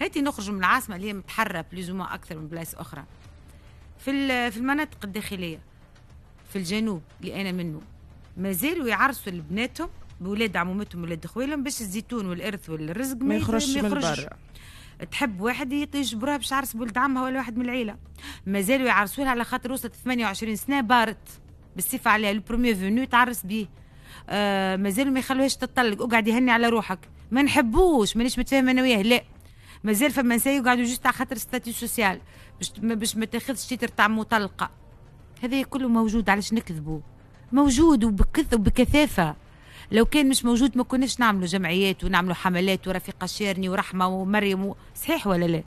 هاتي نخرج من العاصمه اللي هي متحرة بليزوما اكثر من بلايص اخرى في في المناطق الداخليه في الجنوب اللي انا منه مازالوا يعرسوا لبناتهم بولاد عمومتهم ولاد خوالهم باش الزيتون والارث والرزق ما يخرجش ما يخرجش من تحب واحد يجبروها باش عرس بولد عمها ولا واحد من العيله مازالوا يعرسوا لها على خاطر وصلت 28 سنه بارت بالصفه عليها البروميير فينو تعرس بيه آه مازالوا ما يخلوهاش تطلق اقعد يهني على روحك ما نحبوش مانيش متفاهمه انا وياه لا مازال فما نساء يقعدوا جوست على خاطر ستاتي سوسيال باش باش ما تاخذش تيتر تاع مطلقه هذا كله موجود علاش نكذبوا موجود وبكث وبكثافه لو كان مش موجود ما كناش نعملوا جمعيات ونعملوا حملات ورفيقه شيرني ورحمه ومريم صحيح ولا لا